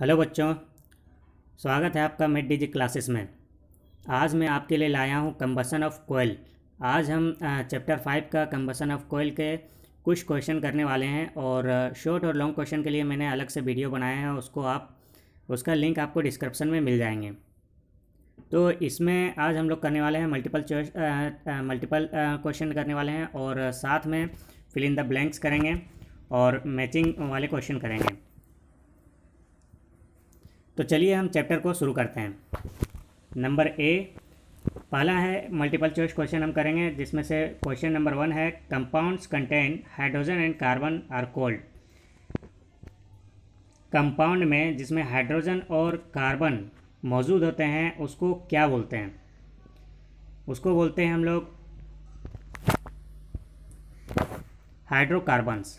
hello बच्चों स्वागत है आपका मिड डिजिक क्लासेस में आज मैं आपके लिए लाया हूँ कम्बसन ऑफ कोयल आज हम चैप्टर फाइव का कम्बसन ऑफ कोयल के कुछ क्वेश्चन करने वाले हैं और शॉर्ट और लॉन्ग क्वेश्चन के लिए मैंने अलग से वीडियो बनाया है उसको आप उसका लिंक आपको डिस्क्रिप्शन में मिल जाएंगे तो इसमें आज हम लोग करने वाले हैं मल्टीपल मल्टीपल क्वेश्चन करने वाले हैं और साथ में फिल इन द ब्लैंक्स करेंगे और मैचिंग वाले क्वेश्चन करेंगे तो चलिए हम चैप्टर को शुरू करते हैं नंबर ए पहला है मल्टीपल चॉइस क्वेश्चन हम करेंगे जिसमें से क्वेश्चन नंबर वन है compounds contain hydrogen and carbon are called compound में जिसमें हाइड्रोजन और कार्बन मौजूद होते हैं उसको क्या बोलते हैं उसको बोलते हैं हम लोग हाइड्रोकार्बन्स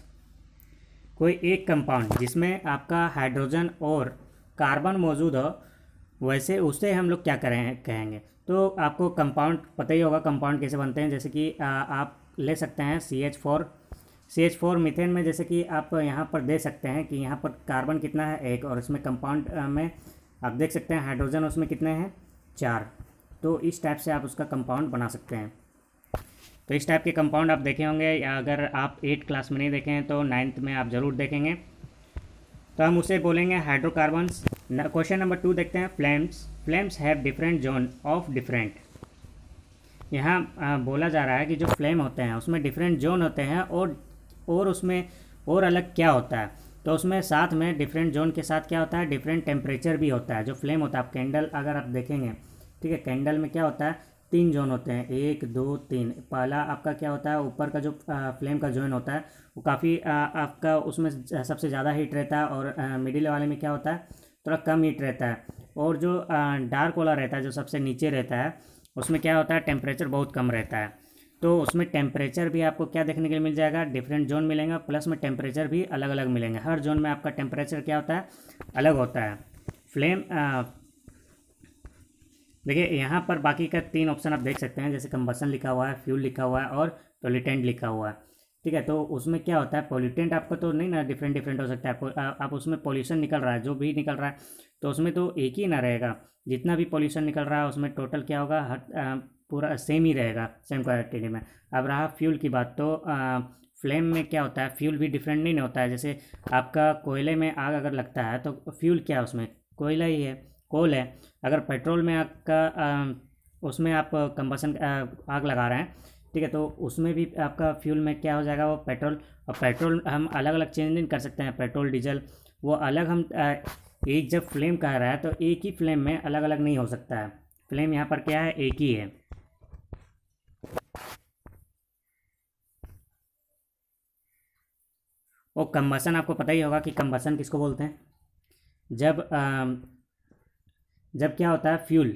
कोई एक कंपाउंड जिसमें आपका हाइड्रोजन और कार्बन मौजूद हो वैसे उसे हम लोग क्या करें कहेंगे तो आपको कंपाउंड पता ही होगा कंपाउंड कैसे बनते हैं जैसे कि आ, आप ले सकते हैं C H four C H four methane में जैसे कि आप यहाँ पर दे सकते हैं कि यहाँ पर कार्बन कितना है एक और इसमें कंपाउंड में आप देख सकते हैं हाइड्रोजन उसमें कितने हैं चार तो इस टाइप से आप उसका कंपाउंड बना सकते हैं तो इस टाइप के कंपाउंड आप देखे होंगे या अगर आप एट क्लास में नहीं देखें तो नाइन्थ में आप ज़रूर देखेंगे तो हम उसे बोलेंगे हाइड्रोकार्बन्स क्वेश्चन नंबर टू देखते हैं flames flames have different zone of different यहाँ बोला जा रहा है कि जो फ्लेम होते हैं उसमें डिफरेंट जोन होते हैं और और उसमें और अलग क्या होता है तो उसमें साथ में डिफरेंट जोन के साथ क्या होता है डिफरेंट टेम्परेचर भी होता है जो फ्लेम होता है आप कैंडल अगर आप देखेंगे ठीक है कैंडल में क्या होता है तीन जोन होते हैं एक दो तीन पहला आपका क्या होता है ऊपर का जो फ्लेम का जोन होता है वो काफ़ी आपका उसमें सबसे ज़्यादा हीट रहता है और मिडिल वाले में क्या होता है थोड़ा कम हीट रहता है और जो डार्क वाला रहता है जो सबसे नीचे रहता है उसमें क्या होता है टेम्परेचर बहुत कम रहता है तो उसमें टेम्परेचर भी आपको क्या देखने के लिए मिल जाएगा डिफरेंट जोन मिलेंगे प्लस में टेम्परेचर भी अलग अलग मिलेंगे हर जोन में आपका टेम्परेचर क्या होता है अलग होता है फ्लेम देखिए यहाँ पर बाकी का तीन ऑप्शन आप देख सकते हैं जैसे कंबसन लिखा हुआ है फ्यूल लिखा हुआ है और पोलिटेंट लिखा हुआ है ठीक है तो उसमें क्या होता है पोलिटेंट आपका तो नहीं ना डिफरेंट डिफरेंट हो सकता है आप उसमें पॉल्यूशन निकल रहा है जो भी निकल रहा है तो उसमें तो एक ही ना रहेगा जितना भी पॉल्यूशन निकल रहा है उसमें टोटल क्या होगा हर पूरा सेम ही रहेगा सेम क्वालिटी में अब रहा फ्यूल की बात तो आ, फ्लेम में क्या होता है फ्यूल भी डिफरेंट नहीं होता है जैसे आपका कोयले में आग अगर लगता है तो फ्यूल क्या है उसमें कोयला ही है कोल है अगर पेट्रोल में आपका उसमें आप कंबसन आग लगा रहे हैं ठीक है तो उसमें भी आपका फ्यूल में क्या हो जाएगा वो पेट्रोल और पेट्रोल हम अलग अलग चेंज नहीं कर सकते हैं पेट्रोल डीजल वो अलग हम एक जब फ्लेम कह रहा है तो एक ही फ्लेम में अलग अलग नहीं हो सकता है फ्लेम यहाँ पर क्या है एक ही है और कम्बसन आपको पता ही होगा कि कम्बसन किसको बोलते हैं जब आ, जब क्या होता है फ्यूल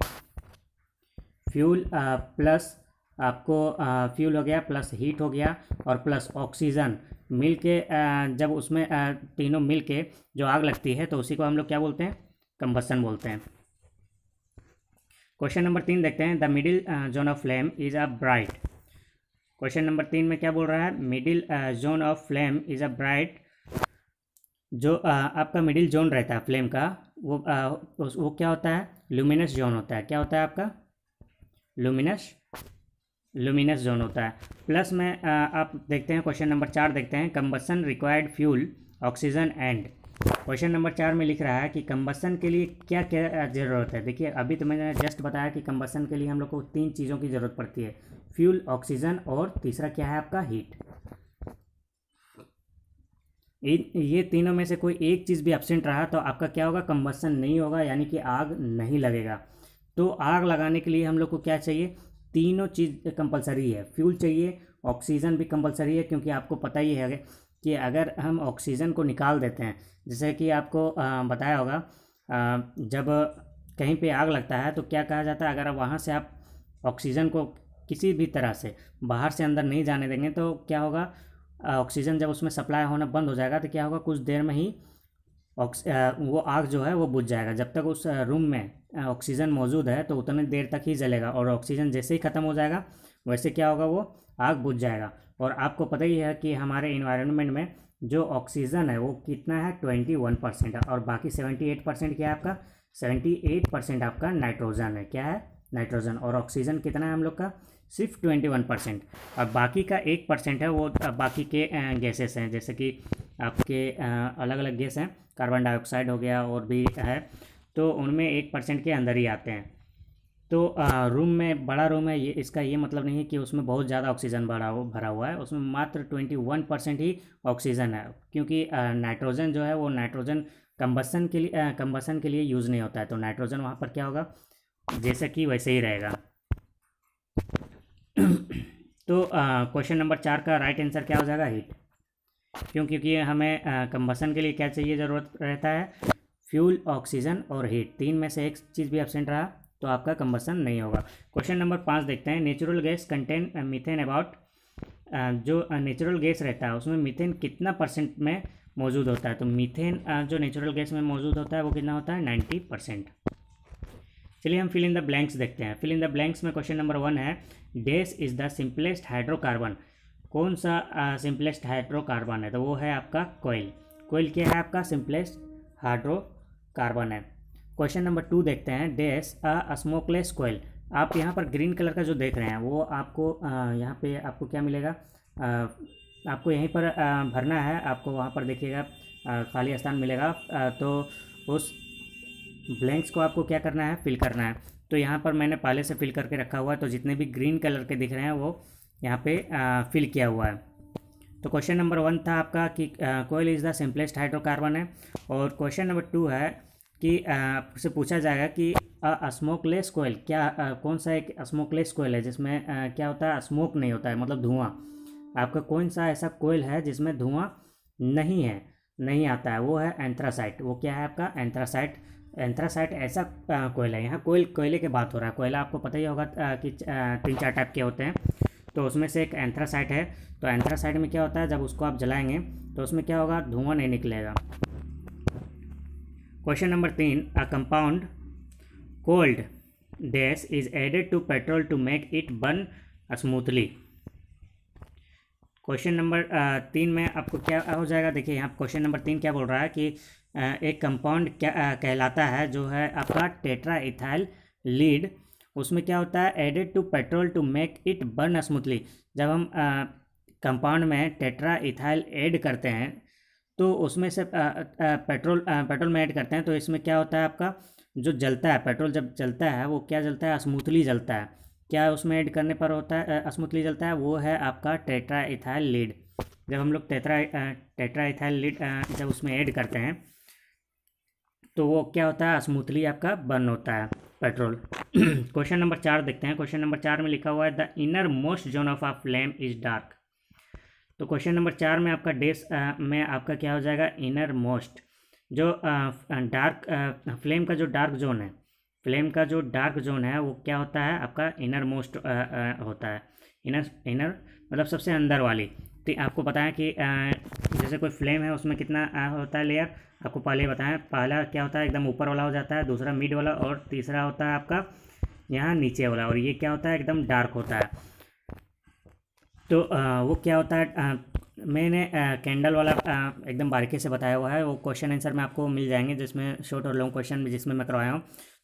फ्यूल प्लस आपको फ्यूल uh, हो गया प्लस हीट हो गया और प्लस ऑक्सीजन मिल के जब उसमें uh, तीनों मिल के जो आग लगती है तो उसी को हम लोग क्या बोलते हैं कंबसन बोलते हैं क्वेश्चन नंबर तीन देखते हैं the middle zone of flame is a bright question number तीन में क्या बोल रहा है middle zone of flame is a bright जो uh, आपका मिडिल जोन रहता है फ्लेम का वो आ, वो क्या होता है ल्यूमिनस जोन होता है क्या होता है आपका लुमिनस लुमिनस जोन होता है प्लस में आ, आप देखते हैं क्वेश्चन नंबर चार देखते हैं combustion required fuel oxygen and question number चार में लिख रहा है कि कम्बसन के लिए क्या क्या ज़रूरत है देखिए अभी तो मैंने जस्ट बताया कि कम्बसन के लिए हम लोग को तीन चीज़ों की ज़रूरत पड़ती है फ्यूल ऑक्सीजन और तीसरा क्या है आपका हीट ये तीनों में से कोई एक चीज़ भी एबसेंट रहा तो आपका क्या होगा कम्बसन नहीं होगा यानी कि आग नहीं लगेगा तो आग लगाने के लिए हम लोग को क्या चाहिए तीनों चीज़ कंपलसरी है फ्यूल चाहिए ऑक्सीजन भी कंपलसरी है क्योंकि आपको पता ही है कि अगर हम ऑक्सीजन को निकाल देते हैं जैसे कि आपको बताया होगा जब कहीं पे आग लगता है तो क्या कहा जाता है अगर वहाँ से आप ऑक्सीजन को किसी भी तरह से बाहर से अंदर नहीं जाने देंगे तो क्या होगा ऑक्सीजन जब उसमें सप्लाई होना बंद हो जाएगा तो क्या होगा कुछ देर में ही वो आग जो है वो बुझ जाएगा जब तक उस रूम में ऑक्सीजन मौजूद है तो उतने देर तक ही जलेगा और ऑक्सीजन जैसे ही ख़त्म हो जाएगा वैसे क्या होगा वो आग बुझ जाएगा और आपको पता ही है कि हमारे इन्वायरमेंट में जो ऑक्सीजन है वो कितना है ट्वेंटी वन परसेंट है और बाकी सेवेंटी एट परसेंट क्या है आपका सेवेंटी एट परसेंट आपका नाइट्रोजन है क्या है नाइट्रोजन और ऑक्सीजन कितना है हम लोग का सिर्फ ट्वेंटी वन परसेंट और बाकी का एक परसेंट है वो बाकी के गैसेस हैं जैसे कि आपके अलग अलग गैस हैं कार्बन डाइऑक्साइड हो गया और भी है तो उनमें एक परसेंट के अंदर ही आते हैं तो रूम में बड़ा रूम है ये इसका ये मतलब नहीं है कि उसमें बहुत ज़्यादा ऑक्सीजन भरा भरा हुआ है उसमें मात्र ट्वेंटी वन परसेंट ही ऑक्सीजन है क्योंकि नाइट्रोजन जो है वो नाइट्रोजन कम्बसन के लिए कम्बसन के लिए यूज़ नहीं होता है तो नाइट्रोजन वहाँ पर क्या होगा जैसा कि वैसे ही रहेगा तो क्वेश्चन नंबर चार का राइट आंसर क्या हो जाएगा हीट क्यों क्योंकि हमें कंबसन के लिए क्या चाहिए ज़रूरत रहता है फ्यूल ऑक्सीजन और हीट तीन में से एक चीज़ भी एबसेंट रहा तो आपका कंबसन नहीं होगा क्वेश्चन नंबर पाँच देखते हैं natural gas contain methane about जो नेचुरल गैस रहता है उसमें मिथेन कितना परसेंट में मौजूद होता है तो मिथेन जो नेचुरल गैस में मौजूद होता है वो कितना होता है नाइन्टी परसेंट चलिए हम फिल इन द ब्लैंक्स देखते हैं फिल इन द ब्लैंक्स में क्वेश्चन नंबर वन है dash is the simplest hydrocarbon कौन सा सिंपलेस्ट हाइड्रोकार्बन है तो वो है आपका कोयल कोयल क्या है आपका सिंपलेस्ट हाइड्रोकार्बन है क्वेश्चन नंबर टू देखते हैं डेस अ स्मोकलेस कोयल आप यहाँ पर ग्रीन कलर का जो देख रहे हैं वो आपको यहाँ पे आपको क्या मिलेगा आ, आपको यहीं पर आ, भरना है आपको वहाँ पर देखिएगा खाली स्थान मिलेगा आ, तो उस ब्लैंक्स को आपको क्या करना है फिल करना है तो यहाँ पर मैंने पहले से फिल करके रखा हुआ है तो जितने भी ग्रीन कलर के दिख रहे हैं वो यहाँ पे फिल किया हुआ है तो क्वेश्चन नंबर वन था आपका कि coal is the simplest hydrocarbon है और क्वेश्चन नंबर टू है कि आपसे पूछा जाएगा कि स्मोकलेस कोयल क्या आ, कौन सा एक स्मोकलेस कोयल है जिसमें आ, क्या होता है स्मोक नहीं होता है मतलब धुआं आपका कौन सा ऐसा कोयल है जिसमें धुआं नहीं है नहीं आता है वो है एंथ्रासाइट वो क्या है आपका एंथ्रासाइट एंथ्रासाइट ऐसा कोयला है यहाँ कोयल कोयले के बात हो रहा है कोयला आपको पता ही होगा कि तीन चार टाइप के होते हैं तो उसमें से एक एंथ्रासाइट है तो एंथ्रासाइट में क्या होता है जब उसको आप जलाएंगे तो उसमें क्या होगा धुआं नहीं निकलेगा क्वेश्चन नंबर तीन a compound called dash is added to petrol to make it burn smoothly question number तीन में आपको क्या हो जाएगा देखिए यहाँ क्वेश्चन नंबर तीन क्या बोल रहा है कि एक कंपाउंड कहलाता है जो है आपका टेट्रा इथाइल लीड उसमें क्या होता है added to petrol to make it burn smoothly जब हम कंपाउंड में टेट्रा इथाइल ऐड करते हैं तो उसमें से पेट्रोल पेट्रोल में ऐड करते हैं तो इसमें क्या होता है आपका जो जलता है पेट्रोल जब जलता है वो क्या जलता है स्मूथली जलता है क्या उसमें ऐड करने पर होता है स्मूथली जलता है वो है आपका टेट्रा इथाइल लीड जब हम लोग टेट्रा टेट्रा इथाइल लीड जब उसमें ऐड करते हैं तो वो क्या होता है स्मूथली आपका बर्न होता है पेट्रोल क्वेश्चन नंबर चार देखते हैं क्वेश्चन नंबर चार में लिखा हुआ है the innermost zone of a flame is dark तो क्वेश्चन नंबर चार में आपका डेस में आपका क्या हो जाएगा इनर मोस्ट जो डार्क फ्लेम का जो डार्क जोन है फ्लेम का जो डार्क जोन है वो क्या होता है आपका इनर मोस्ट होता है इनर इनर मतलब सबसे अंदर वाली तो आपको पता है कि जैसे कोई फ्लेम है उसमें कितना होता है लेयर आपको पहले बताएं पहला क्या होता है एकदम ऊपर वाला हो जाता है दूसरा मिड वाला और तीसरा होता है आपका यहाँ नीचे वाला और ये क्या होता है एकदम डार्क होता है तो आ, वो क्या होता है आ, मैंने कैंडल वाला एकदम बारीकी से बताया हुआ है वो क्वेश्चन आंसर में आपको मिल जाएंगे जिसमें शॉर्ट और लॉन्ग क्वेश्चन जिसमें मैं करवाया हूँ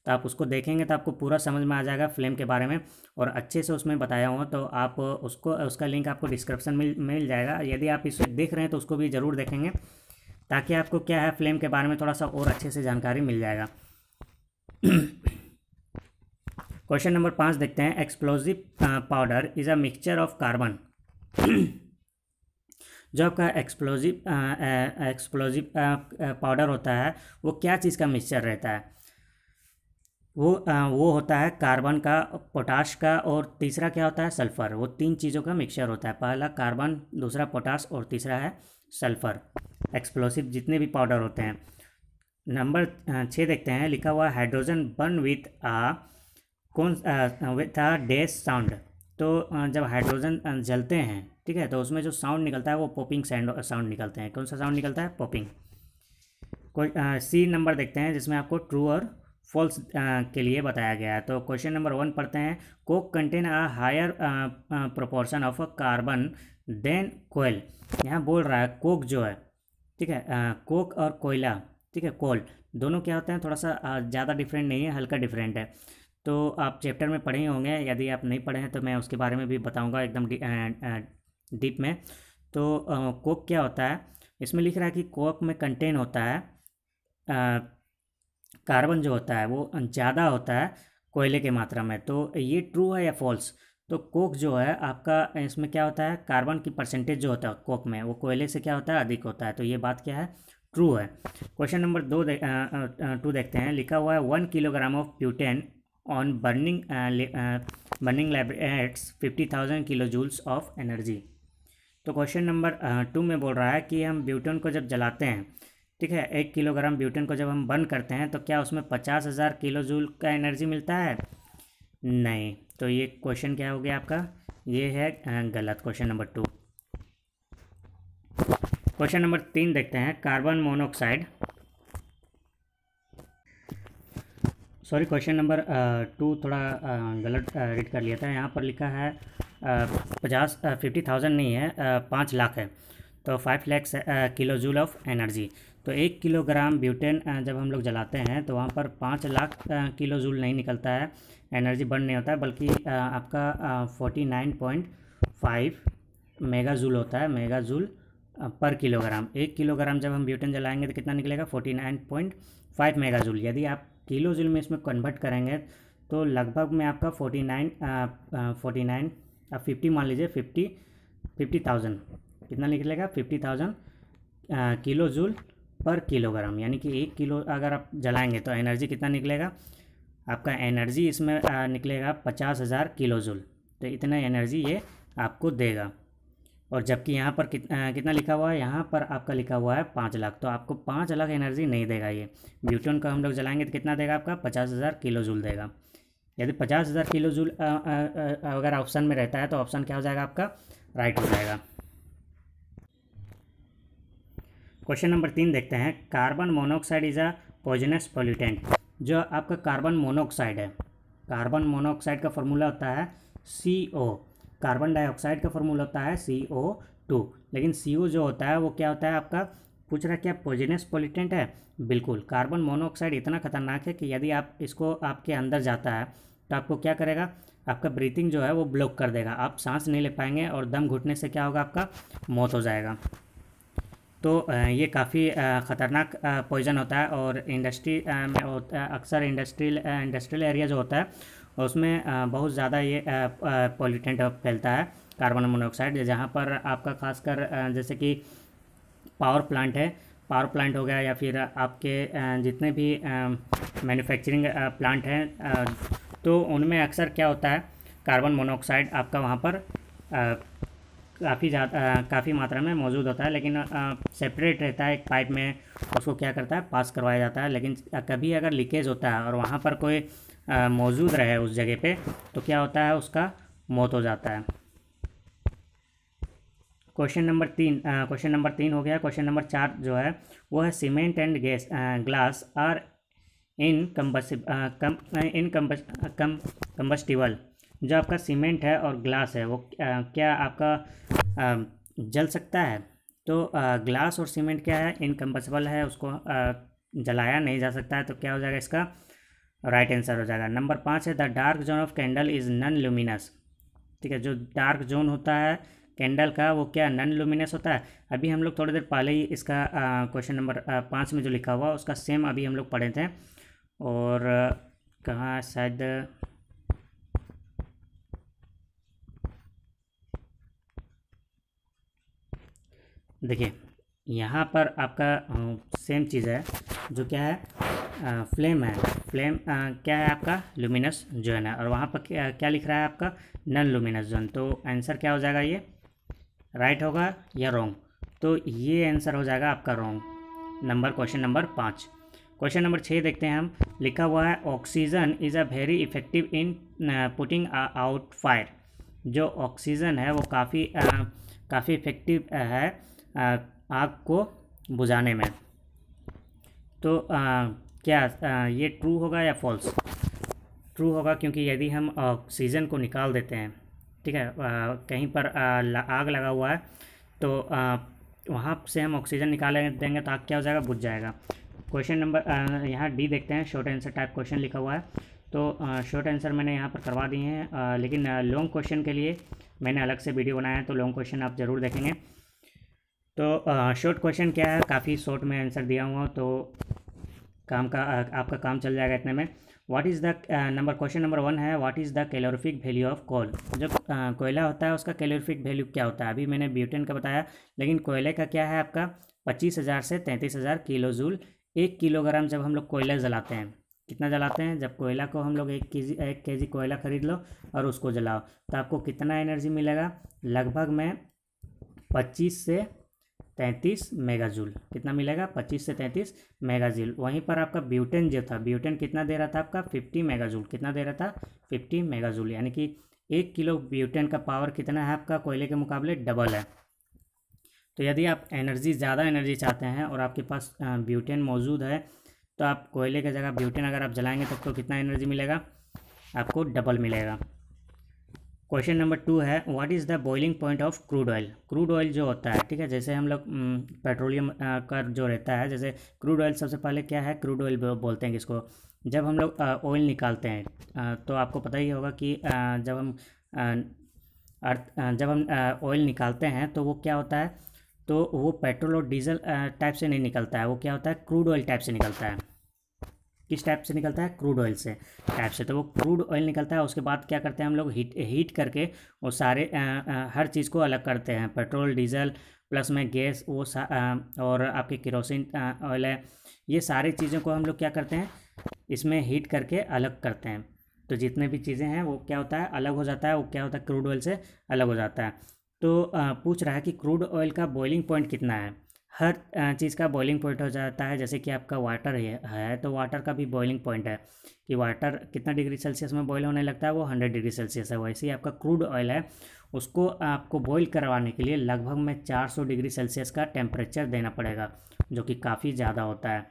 तो आप उसको देखेंगे तो आपको पूरा समझ में आ जाएगा फ्लेम के बारे में और अच्छे से उसमें बताया हुआ तो आप उसको उसका लिंक आपको डिस्क्रिप्शन में मिल जाएगा यदि आप इसे देख रहे हैं तो उसको भी ज़रूर देखेंगे ताकि आपको क्या है फ्लेम के बारे में थोड़ा सा और अच्छे से जानकारी मिल जाएगा क्वेश्चन नंबर पाँच देखते हैं explosive powder is a mixture of carbon जो आपका एक्सप्लोजिव एक्सप्लोजिव पाउडर होता है वो क्या चीज़ का मिक्सचर रहता है वो आ, वो होता है कार्बन का पोटाश का और तीसरा क्या होता है सल्फ़र वो तीन चीज़ों का मिक्सचर होता है पहला कार्बन दूसरा पोटाश और तीसरा है सल्फ़र एक्सप्लोसिव जितने भी पाउडर होते हैं नंबर छः देखते हैं लिखा हुआ हाइड्रोजन बर्न विथ आ कौन विथ आ डेस साउंड तो जब हाइड्रोजन जलते हैं ठीक है तो उसमें जो साउंड निकलता है वो पॉपिंग साउंड निकलते हैं कौन सा साउंड निकलता है पॉपिंग कोई सी नंबर देखते हैं जिसमें आपको ट्रू और फॉल्स के लिए बताया गया है तो क्वेश्चन नंबर वन पढ़ते हैं coke contain a higher proportion of carbon than coal यहाँ बोल रहा है कोक जो है ठीक है आ, कोक और कोयला ठीक है कोल दोनों क्या होते हैं थोड़ा सा ज़्यादा डिफरेंट नहीं है हल्का डिफरेंट है तो आप चैप्टर में पढ़े होंगे यदि आप नहीं पढ़े हैं तो मैं उसके बारे में भी बताऊँगा एकदम डीप में तो कोक क्या होता है इसमें लिख रहा है कि कोक में कंटेन होता है कार्बन जो होता है वो ज़्यादा होता है कोयले के मात्रा में तो ये ट्रू है या फॉल्स तो कोक जो है आपका इसमें क्या होता है कार्बन की परसेंटेज जो होता है कोक में वो कोयले से क्या होता है अधिक होता है तो ये बात क्या है ट्रू है क्वेश्चन नंबर दो दे, आ, आ, टू देखते हैं लिखा हुआ है one kilogram of butane on burning burning liberates fifty thousand kilo joules of energy तो क्वेश्चन नंबर टू में बोल रहा है कि हम ब्यूटेन को जब जलाते हैं ठीक है एक किलोग्राम ब्यूटेन को जब हम बर्न करते हैं तो क्या उसमें पचास हज़ार किलो जूल का एनर्जी मिलता है नहीं तो ये क्वेश्चन क्या हो गया आपका ये है गलत question number two question number तीन देखते हैं carbon monoxide sorry question number two थोड़ा गलत रीड कर लिया था यहाँ पर लिखा है पचास फिफ्टी थाउजेंड नहीं है पाँच लाख है तो five lakhs kilo joule of energy तो एक किलोग्राम ब्यूटेन जब हम लोग जलाते हैं तो वहाँ पर पाँच लाख किलो जूल नहीं निकलता है एनर्जी बर्न नहीं होता है बल्कि आपका forty nine point five mega joule होता है मेगा जूल पर किलोग्राम एक किलोग्राम जब हम ब्यूटेन जलाएंगे तो कितना निकलेगा forty nine point five mega joule यदि आप किलो जूल में इसमें कन्वर्ट करेंगे तो लगभग में आपका फोर्टी नाइन फोर्टी नाइन अब फिफ्टी मान लीजिए फिफ्टी फिफ्टी थाउजेंड कितना निकलेगा fifty thousand kilo joule per kilogram यानी कि एक किलो अगर आप जलाएंगे तो एनर्जी कितना निकलेगा आपका एनर्जी इसमें निकलेगा पचास हज़ार किलो जूल तो इतना एनर्जी ये आपको देगा और जबकि यहाँ पर कित, आ, कितना लिखा हुआ है यहाँ पर आपका लिखा हुआ है पाँच लाख तो आपको पाँच लाख एनर्जी नहीं देगा ये ब्यूटोन का हम लोग जलाएंगे तो कितना देगा आपका पचास हज़ार किलो जूल देगा यदि पचास हज़ार किलो जूल अगर ऑप्शन में रहता है तो ऑप्शन क्या हो जाएगा आपका राइट हो जाएगा क्वेश्चन नंबर तीन देखते हैं carbon monoxide is a poisonous pollutant जो आपका कार्बन मोनोक्साइड है कार्बन मोनोऑक्साइड का फॉर्मूला होता है सी ओ कार्बन डाइऑक्साइड का फॉर्मूला होता है सी ओ टू लेकिन सी ओ जो होता है वो क्या होता है आपका पूछ रहा है क्या पोजिनस पोलिटेंट है बिल्कुल कार्बन मोनोऑक्साइड इतना खतरनाक है कि यदि आप इसको आपके अंदर जाता है तो आपको क्या करेगा आपका ब्रीथिंग जो है वो ब्लॉक कर देगा आप सांस नहीं ले पाएंगे और दम घुटने से क्या होगा आपका मौत हो जाएगा तो ये काफ़ी ख़तरनाक पॉइज़न होता है और इंडस्ट्री में अक्सर इंडस्ट्रियल इंडस्ट्रियल एरिया जो होता है उसमें बहुत ज़्यादा ये पॉल्यूटेंट फैलता है कार्बन मोनोऑक्साइड जहाँ पर आपका खासकर जैसे कि पावर प्लांट है पावर प्लांट हो गया या फिर आपके जितने भी मैन्युफैक्चरिंग प्लांट हैं तो उनमें अक्सर क्या होता है कार्बन मोनोऑक्साइड आपका वहाँ पर काफ़ी काफ़ी मात्रा में मौजूद होता है लेकिन सेपरेट रहता है एक पाइप में उसको क्या करता है पास करवाया जाता है लेकिन कभी अगर लीकेज होता है और वहाँ पर कोई मौजूद रहे उस जगह पे तो क्या होता है उसका मौत हो जाता है क्वेश्चन नंबर तीन क्वेश्चन नंबर तीन हो गया क्वेश्चन नंबर चार जो है वो है cement and gas glass are in कम्बस कम इन कम्बस कम कम्बस्टिबल जो आपका सीमेंट है और ग्लास है वो क्या आपका जल सकता है तो ग्लास और सीमेंट क्या है इनकम्पसिबल है उसको जलाया नहीं जा सकता है तो क्या हो जाएगा इसका राइट आंसर हो जाएगा नंबर पाँच है the dark zone of candle is non luminous ठीक है जो डार्क जोन होता है कैंडल का वो क्या नन लुमिनस होता है अभी हम लोग थोड़ी देर पहले ही इसका क्वेश्चन नंबर पाँच में जो लिखा हुआ उसका सेम अभी हम लोग पढ़े थे और कहाँ शायद देखिए यहाँ पर आपका सेम चीज़ है जो क्या है फ्लेम है फ्लेम आ, क्या है आपका लुमिनस जोन है और वहाँ पर क्या, क्या लिख रहा है आपका नन लुमिनस जोन तो आंसर क्या हो जाएगा ये राइट होगा या रॉन्ग तो ये आंसर हो जाएगा आपका रॉन्ग नंबर क्वेश्चन नंबर पाँच क्वेश्चन नंबर छः देखते हैं हम लिखा हुआ है oxygen is a very effective in putting out fire जो ऑक्सीजन है वो काफ़ी काफ़ी इफेक्टिव है आग को बुझाने में तो आ, क्या आ, ये ट्रू होगा या फॉल्स ट्रू होगा क्योंकि यदि हम ऑक्सीजन को निकाल देते हैं ठीक है आ, कहीं पर आ, ला, आग लगा हुआ है तो आ, वहाँ से हम ऑक्सीजन निकाल देंगे तो आग क्या हो जाएगा बुझ जाएगा क्वेश्चन नंबर यहाँ डी देखते हैं शॉर्ट आंसर टाइप क्वेश्चन लिखा हुआ है तो शॉर्ट आंसर मैंने यहाँ पर करवा दिए हैं लेकिन लॉन्ग क्वेश्चन के लिए मैंने अलग से वीडियो बनाया है तो लॉन्ग क्वेश्चन आप ज़रूर देखेंगे तो शॉर्ट क्वेश्चन क्या है काफ़ी शॉर्ट में आंसर दिया हुआ तो काम का आपका काम चल जाएगा इतने में what is the number question number one है what is the calorific value of coal जब कोयला होता है उसका कैलोरिफिक वैल्यू क्या होता है अभी मैंने ब्यूटेन का बताया लेकिन कोयले का क्या है आपका पच्चीस हज़ार से तैंतीस हज़ार किलो जूल एक किलोग्राम जब हम लोग कोयला जलाते हैं कितना जलाते हैं जब कोयला को हम लोग एक के जी एक के जी कोयला ख़रीद लो और उसको जलाओ तो आपको कितना एनर्जी मिलेगा लगभग मैं पच्चीस से तैंतीस मेगाजूल कितना मिलेगा पच्चीस से तैंतीस मेगाजूल वहीं पर आपका ब्यूटेन जो था ब्यूटेन कितना दे रहा था आपका फिफ्टी मेगाजूल कितना दे रहा था फिफ्टी मेगाजूल यानी कि एक किलो ब्यूटेन का पावर कितना है आपका कोयले के मुकाबले डबल है तो यदि आप एनर्जी ज़्यादा एनर्जी चाहते हैं और आपके पास ब्यूटेन मौजूद है तो आप कोयले की जगह ब्यूटेन अगर आप जलाएंगे तो आपको कितना एनर्जी मिलेगा आपको डबल मिलेगा क्वेश्चन नंबर टू है what is the boiling point of crude oil crude oil जो होता है ठीक है जैसे हम लोग पेट्रोलियम का जो रहता है जैसे क्रूड ऑयल सबसे पहले क्या है क्रूड ऑयल बोलते हैं किसको जब हम लोग ऑयल निकालते हैं तो आपको पता ही होगा कि जब हम अर्थ जब हम ऑयल निकालते हैं तो वो क्या होता है तो वो पेट्रोल और डीजल टाइप से नहीं निकलता है वो क्या होता है क्रूड ऑयल टाइप से निकलता है किस टाइप से निकलता है क्रूड ऑयल से टाइप से तो वो क्रूड ऑयल निकलता है उसके बाद क्या करते हैं हम लोग हीट हीट करके वो सारे आ, आ, हर चीज़ को अलग करते हैं पेट्रोल डीजल प्लस में गैस वो आ, और आपके किरोसिन ऑयल है ये सारी चीज़ों को हम लोग क्या करते हैं इसमें हीट करके अलग करते हैं तो जितने भी चीज़ें हैं वो क्या होता है अलग हो जाता है वो क्या होता है क्रूड ऑयल से अलग हो जाता है तो पूछ रहा है कि क्रूड ऑयल का बॉइलिंग पॉइंट कितना है हर चीज़ का बॉइलिंग पॉइंट हो जाता है जैसे कि आपका वाटर है तो वाटर का भी बॉइलिंग पॉइंट है कि वाटर कितना डिग्री सेल्सियस में बॉयल होने लगता है वो हंड्रेड डिग्री सेल्सियस है वैसे ही आपका क्रूड ऑयल है उसको आपको बॉईल करवाने के लिए लगभग में चार सौ डिग्री सेल्सियस का टेम्परेचर देना पड़ेगा जो कि काफ़ी ज़्यादा होता है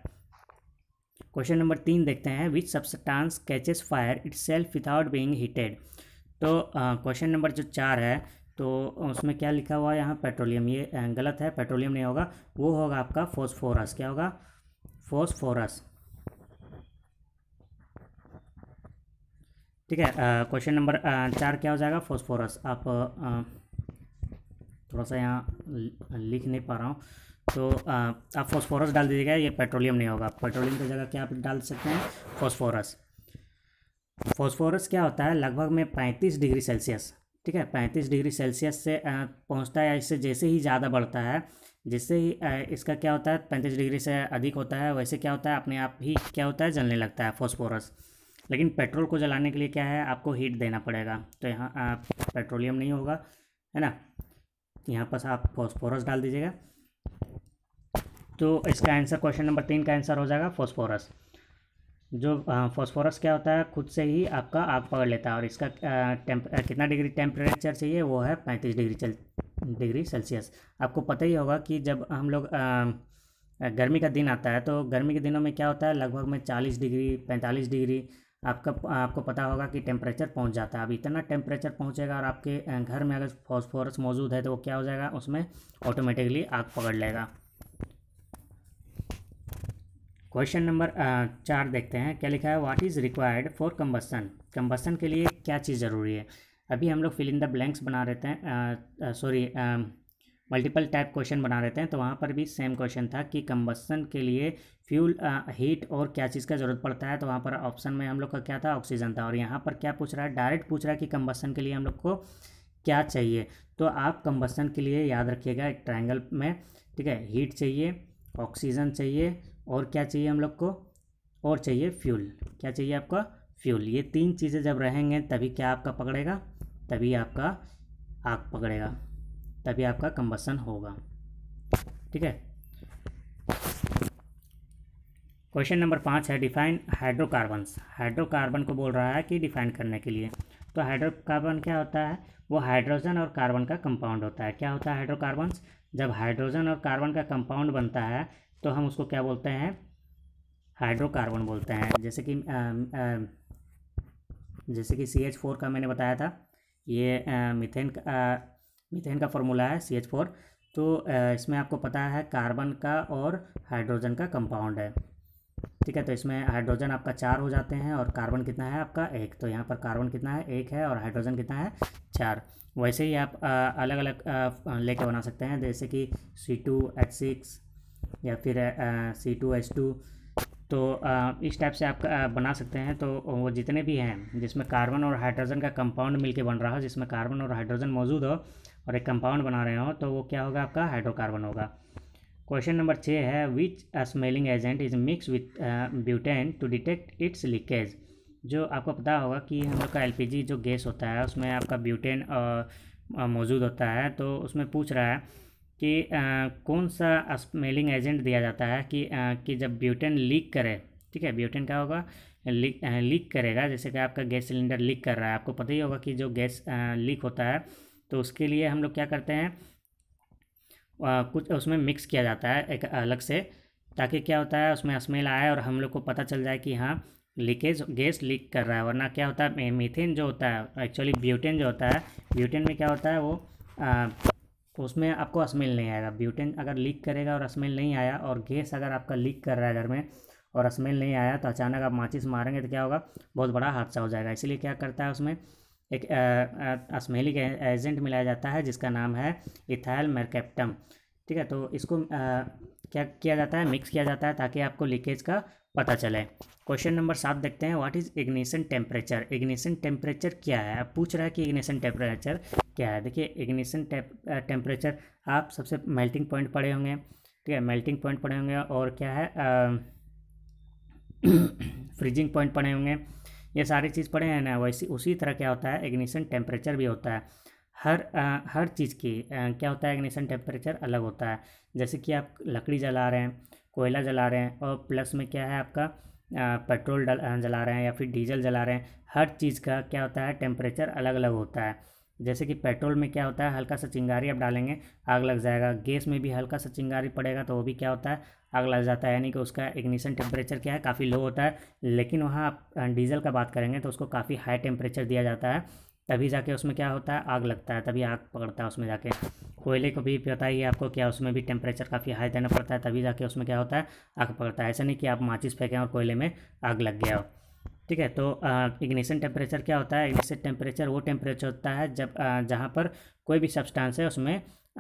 क्वेश्चन नंबर तीन देखते हैं which substance catches fire itself without being heated तो क्वेश्चन नंबर जो चार है तो उसमें क्या लिखा हुआ है यहाँ पेट्रोलियम ये गलत है पेट्रोलियम नहीं होगा वो होगा आपका फोस्फोरस क्या होगा फोस्फोरस ठीक है क्वेश्चन नंबर चार क्या हो जाएगा फोस्फोरस आप आ, थोड़ा सा यहाँ लिख नहीं पा रहा हूँ तो आ, आप फोस्फोरस डाल दीजिएगा ये पेट्रोलियम नहीं होगा पेट्रोलियम की जगह क्या आप डाल सकते हैं फोस्फोरस फॉस्फोरस क्या होता है लगभग में पैंतीस डिग्री सेल्सियस ठीक है पैंतीस डिग्री सेल्सियस से पहुँचता है इससे जैसे ही ज़्यादा बढ़ता है जिससे ही इसका क्या होता है पैंतीस डिग्री से अधिक होता है वैसे क्या होता है अपने आप ही क्या होता है जलने लगता है फॉस्फोरस लेकिन पेट्रोल को जलाने के लिए क्या है आपको हीट देना पड़ेगा तो यहाँ पेट्रोलियम नहीं होगा है ना यहाँ पर आप फॉस्फोरस डाल दीजिएगा तो इसका आंसर क्वेश्चन नंबर तीन का आंसर हो जाएगा फॉस्फोरस जो फॉस्फोरस क्या होता है खुद से ही आपका आग पकड़ लेता है और इसका आ, कितना डिग्री टेम्परेचर चाहिए वो है पैंतीस डिग्री चल डिग्री सेल्सियस आपको पता ही होगा कि जब हम लोग गर्मी का दिन आता है तो गर्मी के दिनों में क्या होता है लगभग में चालीस डिग्री पैंतालीस डिग्री आपका आपको पता होगा कि टेम्परेचर पहुंच जाता है अब इतना टेम्परेचर पहुंचेगा और आपके घर में अगर फॉस्फोरस मौजूद है तो वो क्या हो जाएगा उसमें ऑटोमेटिकली आग पकड़ लेगा क्वेश्चन नंबर uh, चार देखते हैं क्या लिखा है what is required for combustion combustion के लिए क्या चीज़ ज़रूरी है अभी हम लोग फिल इन द ब्लैंक्स बना रहते हैं सॉरी मल्टीपल टाइप क्वेश्चन बना रहते हैं तो वहाँ पर भी सेम क्वेश्चन था कि कम्बसन के लिए फ्यूल हीट uh, और क्या चीज़ का ज़रूरत पड़ता है तो वहाँ पर ऑप्शन में हम लोग का क्या था ऑक्सीजन था और यहाँ पर क्या पूछ रहा है डायरेक्ट पूछ रहा है कि कम्बसन के लिए हम लोग को क्या चाहिए तो आप कम्बसन के लिए याद रखिएगा एक ट्राइंगल में ठीक है हीट चाहिए ऑक्सीजन चाहिए और क्या चाहिए हम लोग को और चाहिए फ्यूल क्या चाहिए आपका फ्यूल ये तीन चीज़ें जब रहेंगे तभी क्या आपका पकड़ेगा तभी आपका आग पकड़ेगा तभी आपका कंबसन होगा ठीक है क्वेश्चन नंबर पाँच है डिफाइन हाइड्रोकार्बन्स हाइड्रोकार्बन को बोल रहा है कि डिफाइन करने के लिए तो हाइड्रोकार्बन क्या होता है वो हाइड्रोजन और कार्बन का कंपाउंड होता है क्या होता है हाइड्रोकार्बन्स जब हाइड्रोजन और कार्बन का कंपाउंड बनता है तो हम उसको क्या बोलते हैं हाइड्रोकार्बन बोलते हैं जैसे कि आ, आ, जैसे कि सी एच फोर का मैंने बताया था ये आ, मिथेन का मिथेन का फॉर्मूला है सी एच फोर तो इसमें आपको पता है कार्बन का और हाइड्रोजन का कंपाउंड है ठीक है तो इसमें हाइड्रोजन आपका चार हो जाते हैं और कार्बन कितना है आपका एक तो यहाँ पर कार्बन कितना है एक है और हाइड्रोजन कितना है चार वैसे ही आप अलग अलग लेके बना सकते हैं जैसे कि सी टू एच सिक्स या फिर सी टू एच टू तो इस टाइप से आप बना सकते हैं तो वो जितने भी हैं जिसमें कार्बन और हाइड्रोजन का कंपाउंड मिलके बन रहा हो जिसमें कार्बन और हाइड्रोजन मौजूद हो और एक कंपाउंड बना रहे हो तो वो क्या होगा आपका हाइड्रोकार्बन होगा क्वेश्चन नंबर छः है which smelling agent is mix with butane to detect its leakage जो आपको पता होगा कि हम लोग का एल जो गैस होता है उसमें आपका ब्यूटेन मौजूद होता है तो उसमें पूछ रहा है कि आ, कौन सा स्मेलिंग एजेंट दिया जाता है कि आ, कि जब ब्यूटेन लीक करे ठीक है ब्यूटेन क्या होगा लीक लीक करेगा जैसे कि आपका गैस सिलेंडर लीक कर रहा है आपको पता ही होगा कि जो गैस लीक होता है तो उसके लिए हम लोग क्या करते हैं आ, कुछ उसमें मिक्स किया जाता है एक अलग से ताकि क्या होता है उसमें स्मेल आए और हम लोग को पता चल जाए कि हाँ लीकेज गैस लीक कर रहा है वरना क्या होता है मीथेन जो होता है एक्चुअली ब्यूटेन जो होता है ब्यूटेन में क्या होता है वो उसमें आपको स्मेल नहीं आएगा ब्यूटेन अगर लीक करेगा और स्मेल नहीं आया और गैस अगर आपका लीक कर रहा है घर में और स्मेल नहीं आया तो अचानक आप माचिस मारेंगे तो क्या होगा बहुत बड़ा हादसा हो जाएगा इसलिए क्या करता है उसमें एक स्मेलिक एजेंट मिलाया जाता है जिसका नाम है इथाइल मेरकेप्टम ठीक है तो इसको आ, क्या किया जाता है मिक्स किया जाता है ताकि आपको लीकेज का पता चले क्वेश्चन नंबर सात देखते हैं what is ignition temperature ignition temperature क्या है अब पूछ रहा है कि इग्निशन टेम्परेचर क्या है देखिए इग्निशन टेम्परेचर आप सबसे मेल्टिंग पॉइंट पढ़े होंगे ठीक है मेल्टिंग पॉइंट पढ़े होंगे और क्या है फ्रीजिंग पॉइंट पढ़े होंगे ये सारी चीज़ पढ़े हैं ना वैसे उसी तरह क्या होता है इग्निशन टेम्परेचर भी होता है हर आ, हर चीज़ की आ, क्या होता है इग्निशन टेम्परेचर अलग होता है जैसे कि आप लकड़ी जला रहे हैं कोयला जला रहे हैं और प्लस में क्या है आपका पेट्रोल जला रहे हैं या फिर डीजल जला रहे हैं हर चीज़ का क्या होता है टेम्परेचर अलग अलग होता है जैसे कि पेट्रोल में क्या होता है हल्का सा चिंगारी आप डालेंगे आग लग जाएगा गैस में भी हल्का सा चिंगारी पड़ेगा तो वो भी क्या होता है आग लग जाता है यानी कि उसका इग्निशन टेम्परेचर क्या है काफ़ी लो होता है लेकिन वहाँ आप डीजल का बात करेंगे तो उसको काफ़ी हाई टेम्परेचर दिया जाता है तभी जाके उसमें क्या होता है आग लगता है तभी आग पकड़ता है उसमें जाके कोयले को भी पता ही आपको क्या उसमें भी टेम्परेचर काफ़ी हाई देना पड़ता है तभी जाके उसमें क्या होता है आग पकड़ता है ऐसा नहीं कि आप माचिस फेंकें और कोयले में आग लग गया हो ठीक है तो इग्निशन टेम्परेचर क्या होता है इग्निशन टेम्परेचर वो टेम्परेचर होता है जब जहाँ पर कोई भी सब्सटेंस है उसमें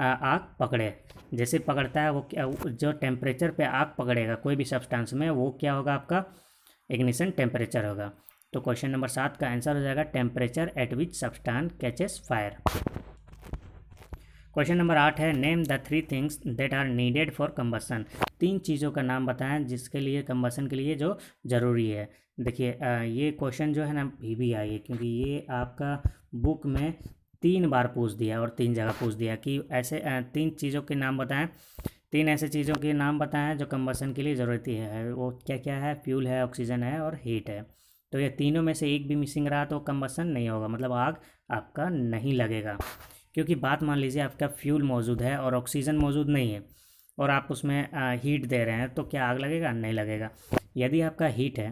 आग पकड़े जैसे पकड़ता है वो क्या जो टेम्परेचर पर आग पकड़ेगा कोई भी सब्सटेंस में वो क्या होगा आपका इग्निशन टेम्परेचर होगा तो क्वेश्चन नंबर सात का आंसर हो जाएगा temperature at which substance catches fire question number आठ है name the three things that are needed for combustion तीन चीज़ों का नाम बताएं जिसके लिए कम्बसन के लिए जो ज़रूरी है देखिए ये क्वेश्चन जो है ना भी भी आई है क्योंकि ये आपका बुक में तीन बार पूछ दिया और तीन जगह पूछ दिया कि ऐसे तीन चीज़ों के नाम बताएं तीन ऐसे चीज़ों के नाम बताएं जो कम्बसन के लिए ज़रूरती है वो क्या क्या है फ्यूल है ऑक्सीजन है और हीट है तो ये तीनों में से एक भी मिसिंग रहा तो कम्बसन नहीं होगा मतलब आग आपका नहीं लगेगा क्योंकि बात मान लीजिए आपका फ्यूल मौजूद है और ऑक्सीजन मौजूद नहीं है और आप उसमें आ, हीट दे रहे हैं तो क्या आग लगेगा नहीं लगेगा यदि आपका हीट है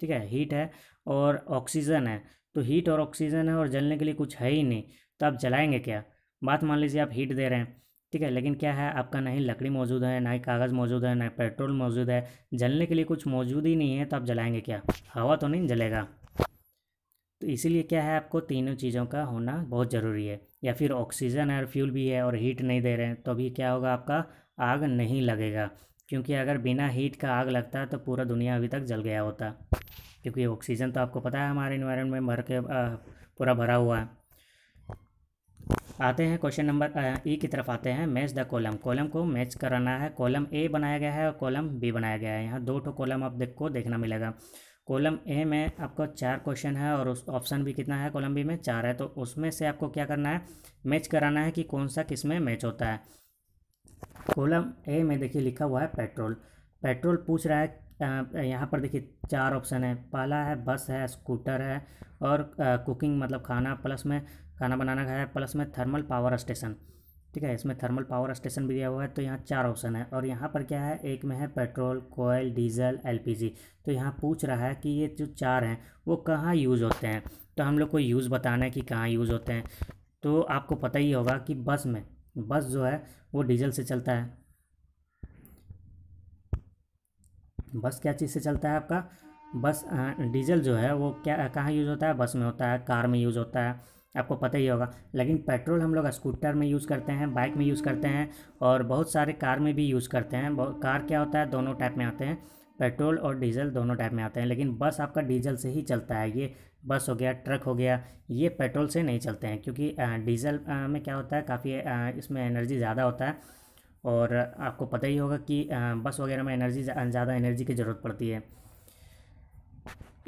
ठीक है हीट है और ऑक्सीजन है तो हीट और ऑक्सीजन है और जलने के लिए कुछ है ही नहीं तो आप जलाएंगे क्या बात मान लीजिए आप हीट दे रहे हैं ठीक है लेकिन क्या है आपका ना ही लकड़ी मौजूद है ना ही कागज़ मौजूद है ना पेट्रोल मौजूद है जलने के लिए कुछ मौजूद ही नहीं है तो आप जलाएंगे क्या हवा तो नहीं जलेगा तो इसीलिए क्या है आपको तीनों चीज़ों का होना बहुत ज़रूरी है या फिर ऑक्सीजन और फ्यूल भी है और हीट नहीं दे रहे हैं तो अभी क्या होगा आपका आग नहीं लगेगा क्योंकि अगर बिना हीट का आग लगता है तो पूरा दुनिया अभी तक जल गया होता क्योंकि ऑक्सीजन तो आपको पता है हमारे इन्वायरमेंट में भर के पूरा भरा हुआ है आते हैं क्वेश्चन नंबर ई की तरफ आते हैं मैच द कॉलम कॉलम को मैच कराना है कॉलम ए बनाया गया है और कॉलम बी बनाया गया है यहाँ दो ठो कॉलम आप देख को देखना मिलेगा कॉलम ए में आपको चार क्वेश्चन है और उस ऑप्शन भी कितना है कॉलम बी में चार है तो उसमें से आपको क्या करना है मैच कराना है कि कौन सा किस में मैच होता है कॉलम ए में देखिए लिखा हुआ है पेट्रोल पेट्रोल पूछ रहा है यहाँ पर देखिए चार ऑप्शन है पहला है बस है स्कूटर है और कुकिंग मतलब खाना प्लस में खाना बनाना है प्लस में थर्मल पावर स्टेशन ठीक है इसमें थर्मल पावर स्टेशन भी दिया हुआ है तो यहाँ चार ऑप्शन है और यहाँ पर क्या है एक में है पेट्रोल कोयल डीजल एलपीजी तो यहाँ पूछ रहा है कि ये जो चार हैं वो कहाँ यूज़ होते हैं तो हम लोग को यूज़ बताना है कि कहाँ यूज़ होते हैं तो आपको पता ही होगा कि बस में बस जो है वो डीजल से चलता है बस क्या चीज़ से चलता है आपका बस डीजल जो है वो क्या कहाँ यूज़ होता है बस में होता है कार में यूज़ होता है आपको पता ही होगा लेकिन पेट्रोल हम लोग स्कूटर में यूज़ करते हैं बाइक में यूज़ करते हैं और बहुत सारे कार में भी यूज़ करते हैं कार क्या होता है दोनों टाइप में आते हैं पेट्रोल और डीजल दोनों टाइप में आते हैं लेकिन बस आपका डीजल से ही चलता है ये बस हो गया ट्रक हो गया ये पेट्रोल से नहीं चलते हैं क्योंकि डीजल में क्या होता है काफ़ी इसमें एनर्जी ज़्यादा होता है और आपको पता ही होगा कि बस वगैरह में एनर्जी ज़्यादा एनर्जी की ज़रूरत पड़ती है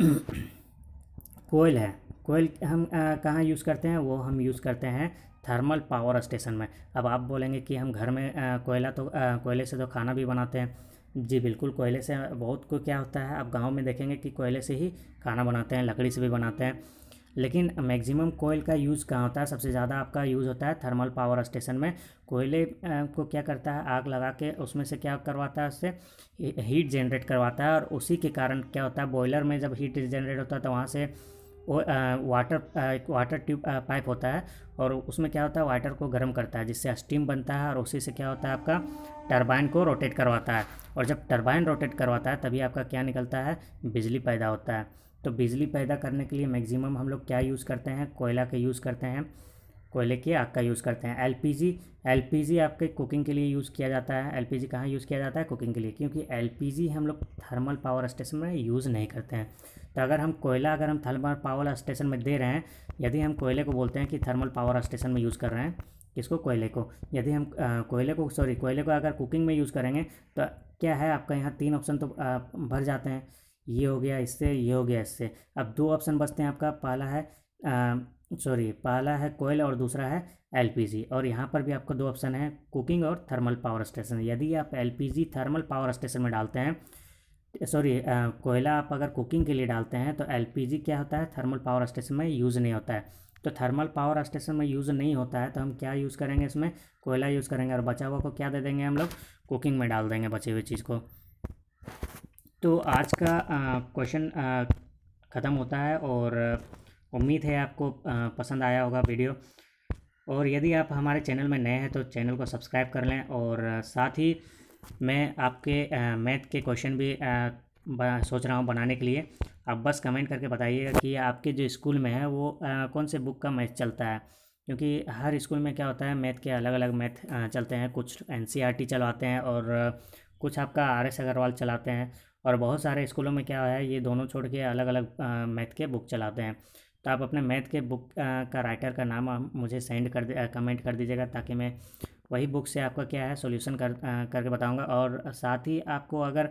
कोयल है कोयल हम कहाँ यूज़ करते हैं वो हम यूज़ करते हैं थर्मल पावर स्टेशन में अब आप बोलेंगे कि हम घर में कोयला तो कोयले से तो खाना भी बनाते हैं जी बिल्कुल कोयले से बहुत को क्या होता है अब गांव में देखेंगे कि कोयले से ही खाना बनाते हैं लकड़ी से भी बनाते हैं लेकिन मैक्सिमम कोयल का यूज़ कहाँ होता है सबसे ज़्यादा आपका यूज़ होता है थर्मल पावर स्टेशन में कोयले को क्या करता है आग लगा के उसमें से क्या करवाता है उससे हीट जनरेट करवाता है और उसी के कारण क्या होता है बॉयलर में जब हीट जनरेट होता है तो वहाँ से वाटर एक वाटर ट्यूब पाइप होता है और उसमें क्या होता है वाटर को गर्म करता है जिससे स्टीम बनता है और उसी से क्या होता है आपका टरबाइन को रोटेट करवाता है और जब टरबाइन रोटेट करवाता है तभी आपका क्या निकलता है बिजली पैदा होता है तो बिजली पैदा करने के लिए मैक्सिमम हम लोग क्या यूज़ करते हैं कोयला का यूज़ करते हैं कोयले की आग का यूज़ करते हैं एलपीजी एलपीजी आपके कुकिंग के लिए यूज़ किया जाता है एलपीजी कहाँ यूज़ किया जाता है कुकिंग के लिए क्योंकि एलपीजी हम लोग थर्मल पावर स्टेशन में यूज़ नहीं करते हैं तो अगर हम कोयला अगर हम थर्मल पावर स्टेशन में दे रहे हैं यदि हम कोयले को बोलते हैं कि थर्मल पावर स्टेशन में यूज़ कर रहे हैं किसको कोयले को यदि हम कोयले को सॉरी कोयले को अगर कुकिंग में यूज़ करेंगे तो क्या है आपका यहाँ तीन ऑप्शन तो आ, भर जाते हैं ये हो गया इससे ये हो गया इससे अब दो ऑप्शन बचते हैं आपका पहला है सॉरी पहला है कोयल और दूसरा है एलपीजी और यहाँ पर भी आपका दो ऑप्शन है कुकिंग और थर्मल पावर स्टेशन यदि आप एलपीजी थर्मल पावर स्टेशन में डालते हैं सॉरी कोयला आप अगर कुकिंग के लिए डालते हैं तो एलपीजी क्या होता है थर्मल पावर स्टेशन में यूज़ नहीं होता है तो थर्मल पावर स्टेशन में यूज़ नहीं होता है तो हम क्या यूज़ करेंगे इसमें कोयला यूज़ करेंगे और बचा हुआ को क्या दे देंगे हम लोग कुकिंग में डाल देंगे बची हुई चीज़ को तो आज का क्वेश्चन ख़त्म होता है और उम्मीद है आपको आ, पसंद आया होगा वीडियो और यदि आप हमारे चैनल में नए हैं तो चैनल को सब्सक्राइब कर लें और साथ ही मैं आपके मैथ के क्वेश्चन भी सोच रहा हूँ बनाने के लिए आप बस कमेंट करके बताइएगा कि आपके जो स्कूल में है वो कौन से बुक का मैथ चलता है क्योंकि हर स्कूल में क्या होता है मैथ के अलग अलग मैथ चलते हैं कुछ एन e चलवाते हैं और कुछ आपका आर एस अग्रवाल चलाते हैं और बहुत सारे स्कूलों में क्या है ये दोनों छोड़ के अलग अलग मैथ के बुक चलाते हैं तो आप अपने मैथ के बुक का राइटर का नाम मुझे सेंड कर दे कमेंट कर दीजिएगा ताकि मैं वही बुक से आपका क्या है सोल्यूशन कर करके बताऊँगा और साथ ही आपको अगर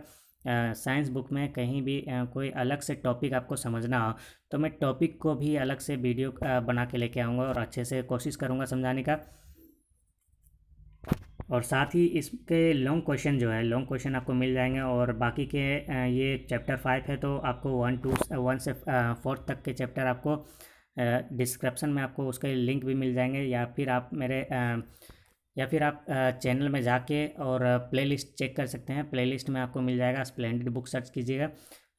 साइंस बुक में कहीं भी uh, कोई अलग से टॉपिक आपको समझना हो तो मैं टॉपिक को भी अलग से वीडियो uh, बना के लेके आऊँगा और अच्छे से कोशिश करूँगा समझाने का और साथ ही इसके लॉन्ग क्वेश्चन जो है लॉन्ग क्वेश्चन आपको मिल जाएंगे और बाकी के ये चैप्टर फाइव है तो आपको वन टू वन से फोर्थ तक के चैप्टर आपको डिस्क्रिप्शन में आपको उसके लिंक भी मिल जाएंगे या फिर आप मेरे या फिर आप चैनल में जाके और प्लेलिस्ट चेक कर सकते हैं प्लेलिस्ट में आपको मिल जाएगा स्प्लेंडेड बुक सर्च कीजिएगा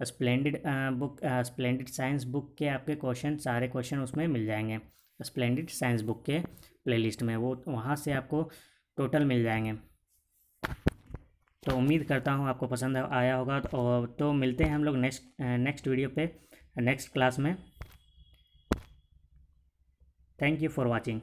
splendid book splendid science book के आपके क्वेश्चन सारे क्वेश्चन उसमें मिल जाएंगे स्प्लेंडेड साइंस बुक के प्लेलिस्ट में वो वहाँ से आपको टोटल मिल जाएंगे तो उम्मीद करता हूँ आपको पसंद आया होगा तो, तो मिलते हैं हम लोग नेक्स्ट नेक्स्ट वीडियो पे नेक्स्ट क्लास में थैंक यू फॉर वॉचिंग